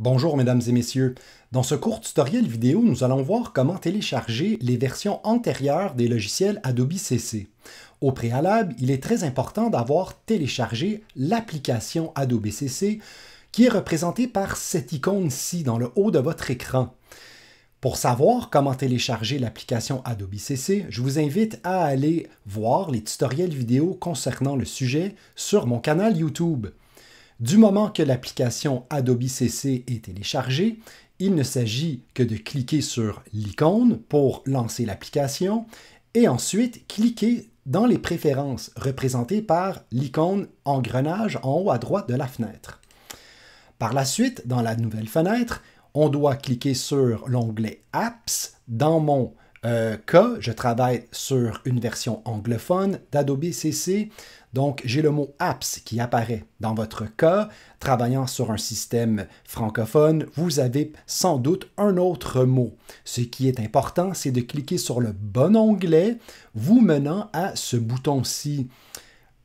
Bonjour mesdames et messieurs. Dans ce court tutoriel vidéo, nous allons voir comment télécharger les versions antérieures des logiciels Adobe CC. Au préalable, il est très important d'avoir téléchargé l'application Adobe CC qui est représentée par cette icône-ci dans le haut de votre écran. Pour savoir comment télécharger l'application Adobe CC, je vous invite à aller voir les tutoriels vidéo concernant le sujet sur mon canal YouTube. Du moment que l'application Adobe CC est téléchargée, il ne s'agit que de cliquer sur l'icône pour lancer l'application et ensuite cliquer dans les préférences représentées par l'icône engrenage en haut à droite de la fenêtre. Par la suite, dans la nouvelle fenêtre, on doit cliquer sur l'onglet Apps dans mon cas, euh, je travaille sur une version anglophone d'Adobe CC. Donc, j'ai le mot apps qui apparaît. Dans votre cas, travaillant sur un système francophone, vous avez sans doute un autre mot. Ce qui est important, c'est de cliquer sur le bon onglet vous menant à ce bouton-ci.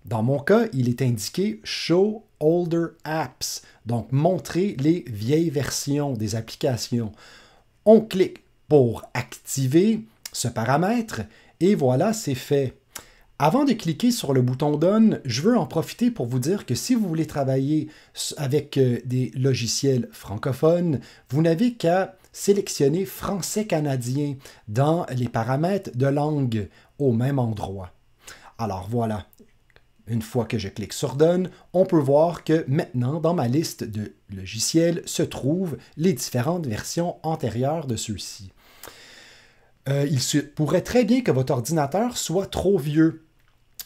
Dans mon cas, il est indiqué Show Older Apps, donc montrer les vieilles versions des applications. On clique pour activer ce paramètre et voilà, c'est fait. Avant de cliquer sur le bouton Donne, je veux en profiter pour vous dire que si vous voulez travailler avec euh, des logiciels francophones, vous n'avez qu'à sélectionner Français canadien dans les paramètres de langue au même endroit. Alors voilà, une fois que je clique sur Donne, on peut voir que maintenant dans ma liste de logiciels se trouvent les différentes versions antérieures de ceux-ci. Euh, il pourrait très bien que votre ordinateur soit trop vieux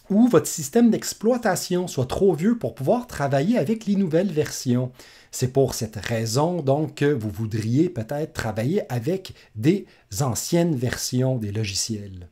ou votre système d'exploitation soit trop vieux pour pouvoir travailler avec les nouvelles versions. C'est pour cette raison donc que vous voudriez peut-être travailler avec des anciennes versions des logiciels.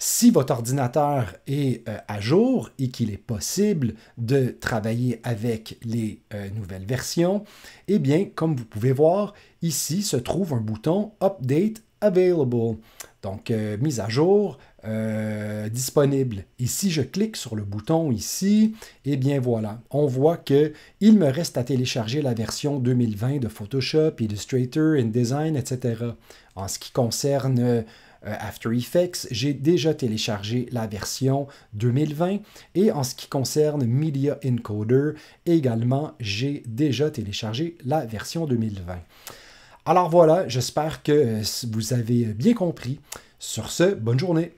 Si votre ordinateur est euh, à jour et qu'il est possible de travailler avec les euh, nouvelles versions, eh bien, comme vous pouvez voir, ici se trouve un bouton Update available. Donc, euh, mise à jour, euh, disponible. Et si je clique sur le bouton ici, et bien voilà, on voit que il me reste à télécharger la version 2020 de Photoshop, Illustrator, InDesign, etc. En ce qui concerne euh, After Effects, j'ai déjà téléchargé la version 2020 et en ce qui concerne Media Encoder, également, j'ai déjà téléchargé la version 2020. Alors voilà, j'espère que vous avez bien compris. Sur ce, bonne journée.